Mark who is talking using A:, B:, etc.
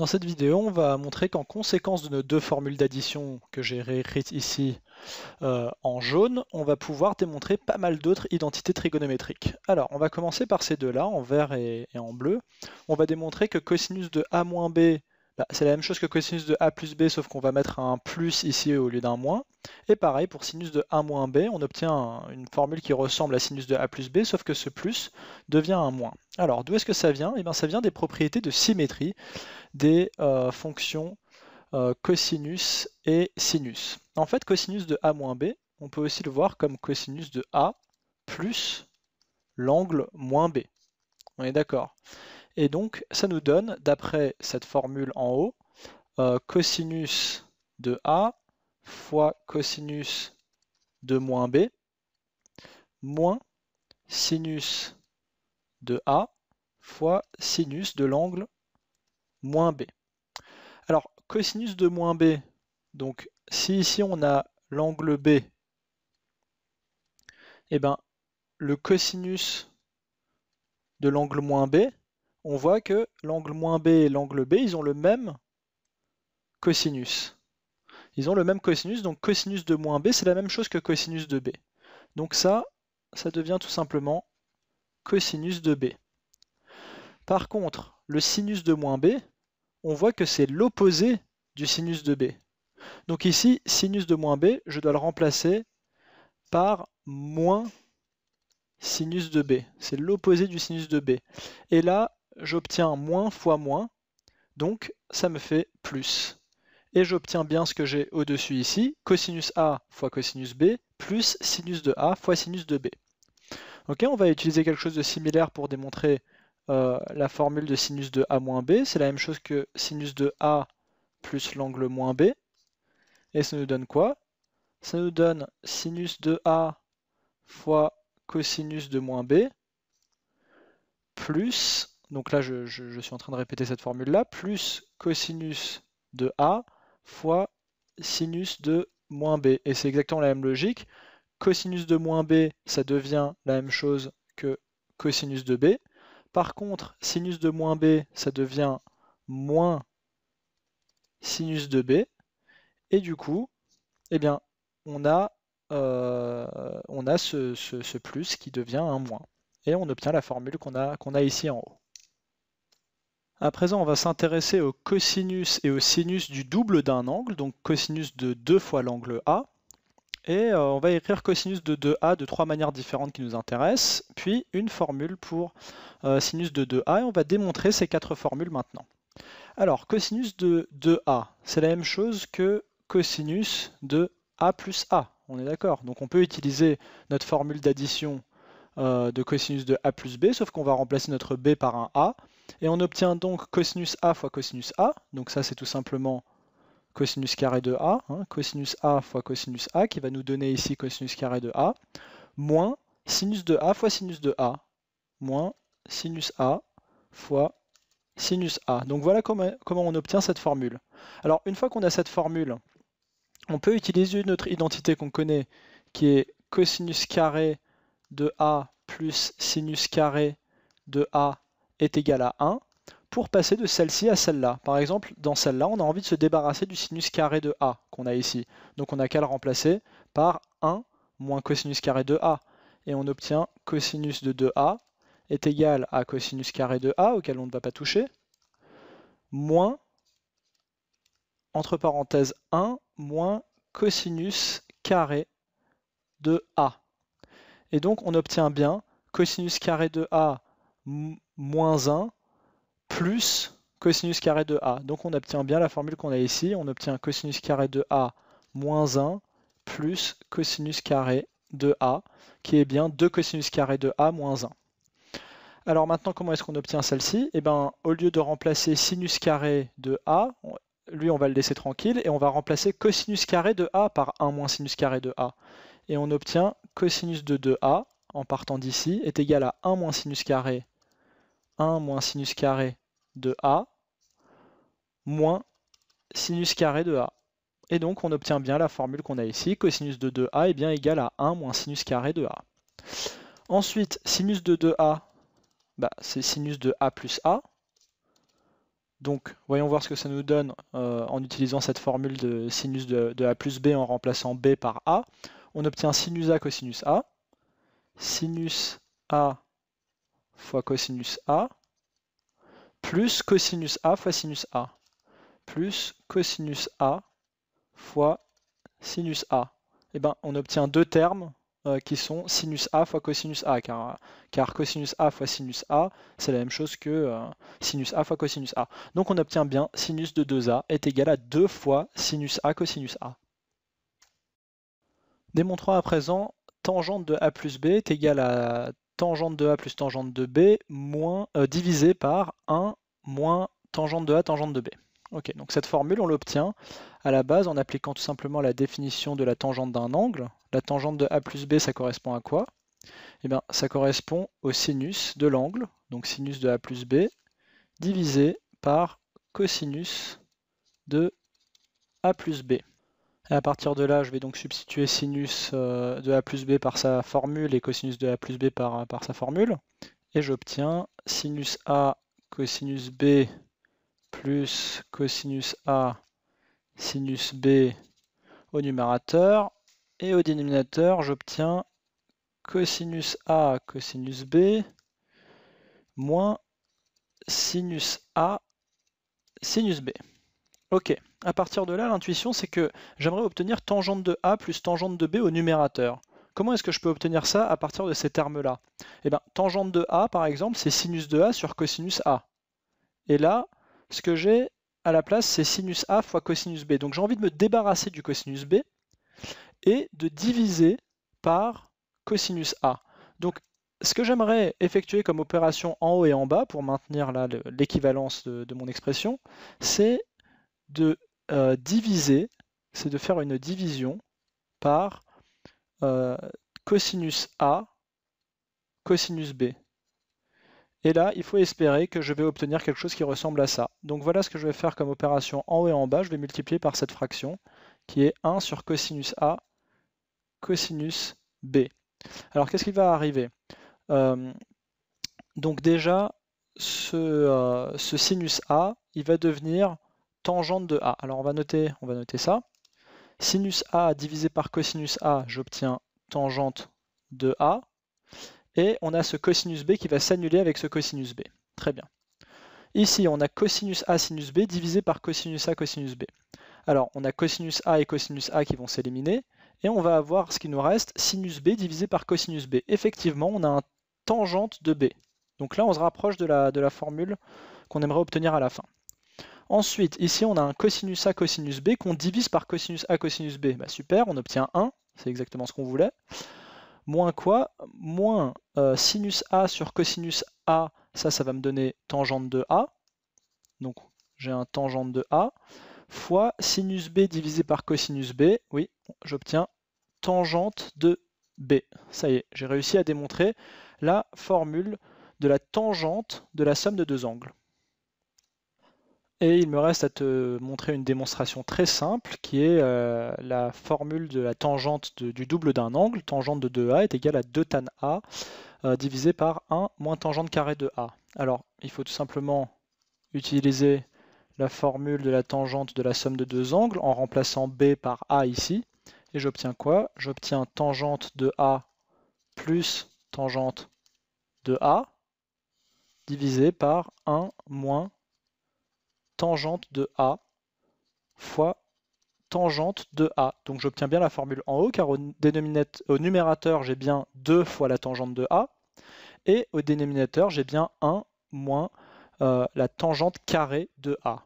A: Dans cette vidéo, on va montrer qu'en conséquence de nos deux formules d'addition que j'ai réécrites ici euh, en jaune, on va pouvoir démontrer pas mal d'autres identités trigonométriques. Alors, on va commencer par ces deux-là, en vert et, en bleu. On va démontrer que cosinus de a-b bah, c'est la même chose que cosinus de a plus b, sauf qu'on va mettre un plus ici au lieu d'un moins. Et pareil, pour sinus de a moins b, on obtient une formule qui ressemble à sinus de a plus b, sauf que ce plus devient un moins. Alors, d'où est-ce que ça vient et eh bien, ça vient des propriétés de symétrie des euh, fonctions cosinus euh, et sinus. En fait, cosinus de a moins b, on peut aussi le voir comme cosinus de a plus l'angle moins b. On est d'accord et donc, ça nous donne, d'après cette formule en haut, euh, cosinus de A fois cosinus de moins B moins sinus de A fois sinus de l'angle moins B. Alors, cosinus de moins B, donc si ici on a l'angle B, et eh ben, le cosinus de l'angle moins B, on voit que l'angle moins B et l'angle B, ils ont le même cosinus. Ils ont le même cosinus, donc cosinus de moins B, c'est la même chose que cosinus de B. Donc ça, ça devient tout simplement cosinus de B. Par contre, le sinus de moins B, on voit que c'est l'opposé du sinus de B. Donc ici, sinus de moins B, je dois le remplacer par moins sinus de B. C'est l'opposé du sinus de B. Et là, j'obtiens moins fois moins, donc ça me fait plus. Et j'obtiens bien ce que j'ai au-dessus ici, cosinus A fois cosinus B, plus sinus de A fois sinus de B. Ok, on va utiliser quelque chose de similaire pour démontrer euh, la formule de sinus de A moins B. C'est la même chose que sinus de A plus l'angle moins B. Et ça nous donne quoi Ça nous donne sinus de A fois cosinus de moins B plus donc là je, suis en train de répéter cette formule-là, plus cosinus de A fois sinus de moins B. Et c'est exactement la même logique. Cosinus de moins B, ça devient la même chose que cosinus de B. Par contre, sinus de moins B, ça devient moins sinus de B. Et du coup, eh bien, on a, euh, on a ce, plus qui devient un moins. Et on obtient la formule qu'on a, qu'on a ici en haut. À présent, on va s'intéresser au cosinus et au sinus du double d'un angle, donc cosinus de 2 fois l'angle A. Et euh, on va écrire cosinus de 2A de trois manières différentes qui nous intéressent, puis une formule pour euh, sinus de 2A, et on va démontrer ces quatre formules maintenant. Alors, cosinus de 2A, c'est la même chose que cosinus de A plus A, on est d'accord Donc on peut utiliser notre formule d'addition euh, de cosinus de A plus B, sauf qu'on va remplacer notre B par un A, et on obtient donc cosinus A fois cosinus A. Donc ça, c'est tout simplement cosinus carré de A. Hein, cosinus A fois cosinus A qui va nous donner ici cosinus carré de A. Moins sinus de A fois sinus de A. Moins sinus A fois sinus A. Donc voilà comment, comment on obtient cette formule. Alors une fois qu'on a cette formule, on peut utiliser une autre identité qu'on connaît qui est cosinus carré de A plus sinus carré de A est égal à 1 pour passer de celle-ci à celle-là. Par exemple, dans celle-là, on a envie de se débarrasser du sinus carré de a qu'on a ici. Donc on n'a qu'à le remplacer par 1 moins cosinus carré de a. Et on obtient cosinus de 2a est égal à cosinus carré de a, auquel on ne va pas toucher, moins, entre parenthèses 1, moins cosinus carré de a. Et donc on obtient bien cosinus carré de a moins 1 plus cosinus carré de a. Donc on obtient bien la formule qu'on a ici, on obtient cosinus carré de a moins 1 plus cosinus carré de a, qui est bien 2 cosinus carré de a moins 1. Alors maintenant, comment est-ce qu'on obtient celle-ci Eh bien, au lieu de remplacer sinus carré de a, lui on va le laisser tranquille, et on va remplacer cosinus carré de a par 1 moins sinus carré de a. Et on obtient cosinus de 2a, en partant d'ici, est égal à 1 moins sinus carré 1 moins sinus carré de A moins sinus carré de A. Et donc on obtient bien la formule qu'on a ici, cosinus de 2A est bien égal à 1 moins sinus carré de A. Ensuite, sinus de 2A, bah, c'est sinus de A plus A. Donc voyons voir ce que ça nous donne euh, en utilisant cette formule de sinus de, de A plus B en remplaçant B par A. On obtient sinus A cosinus A, sinus A fois cosinus A plus cosinus A fois sinus A plus cosinus A fois sinus A. Et eh ben, on obtient deux termes euh, qui sont sinus A fois cosinus A, car, car cosinus A fois sinus A, c'est la même chose que euh, sinus A fois cosinus A. Donc on obtient bien sinus de 2A est égal à 2 fois sinus A cosinus A. Démontrons à présent tangente de A plus B est égal à tangente de A plus tangente de B euh, divisé par 1 moins tangente de A tangente de B. Ok, donc cette formule, on l'obtient à la base en appliquant tout simplement la définition de la tangente d'un angle. La tangente de A plus B, ça correspond à quoi Eh bien, ça correspond au sinus de l'angle, donc sinus de A plus B, divisé par cosinus de A plus B. Et à partir de là, je vais donc substituer sinus euh, de a plus b par sa formule et cosinus de a plus b par, par sa formule. Et j'obtiens sinus a cosinus b plus cosinus a sinus b au numérateur. Et au dénominateur, j'obtiens cosinus a cosinus b moins sinus a sinus b. Ok à partir de là, l'intuition, c'est que j'aimerais obtenir tangente de A plus tangente de B au numérateur. Comment est-ce que je peux obtenir ça à partir de ces termes-là Eh bien, tangente de A, par exemple, c'est sinus de A sur cosinus A. Et là, ce que j'ai à la place, c'est sinus A fois cosinus B. Donc j'ai envie de me débarrasser du cosinus B et de diviser par cosinus A. Donc ce que j'aimerais effectuer comme opération en haut et en bas, pour maintenir l'équivalence de, de mon expression, c'est de euh, diviser, c'est de faire une division par euh, cosinus A, cosinus B. Et là, il faut espérer que je vais obtenir quelque chose qui ressemble à ça. Donc voilà ce que je vais faire comme opération en haut et en bas. Je vais multiplier par cette fraction qui est 1 sur cosinus A, cosinus B. Alors qu'est-ce qui va arriver euh, Donc déjà, ce, ce, sinus A, il va devenir tangente de A. Alors on va noter, on va noter ça. Sinus A divisé par cosinus A, j'obtiens tangente de A. Et on a ce cosinus B qui va s'annuler avec ce cosinus B. Très bien. Ici, on a cosinus A sinus B divisé par cosinus A cosinus B. Alors, on a cosinus A et cosinus A qui vont s'éliminer. Et on va avoir ce qui nous reste, sinus B divisé par cosinus B. Effectivement, on a un tangente de B. Donc là, on se rapproche de la, de la formule qu'on aimerait obtenir à la fin. Ensuite, ici, on a un cosinus A, cosinus B qu'on divise par cosinus A, cosinus B. Bah, super, on obtient 1, c'est exactement ce qu'on voulait. Moins quoi Moins euh, sinus A sur cosinus A, ça, ça va me donner tangente de A. Donc, j'ai un tangente de A, fois sinus B divisé par cosinus B. Oui, j'obtiens tangente de B. Ça y est, j'ai réussi à démontrer la formule de la tangente de la somme de deux angles. Et il me reste à te montrer une démonstration très simple qui est euh, la formule de la tangente du double d'un angle. Tangente de 2a est égale à 2 tan a euh, divisé par 1 moins tangente carré de a. Alors, il faut tout simplement utiliser la formule de la tangente de la somme de deux angles en remplaçant b par a ici. Et j'obtiens quoi J'obtiens tangente de a plus tangente de a divisé par 1 moins tangente de A fois tangente de A. Donc j'obtiens bien la formule en haut, car au, numérateur, j'ai bien 2 fois la tangente de A, et au dénominateur, j'ai bien 1 moins euh, la tangente carrée de A.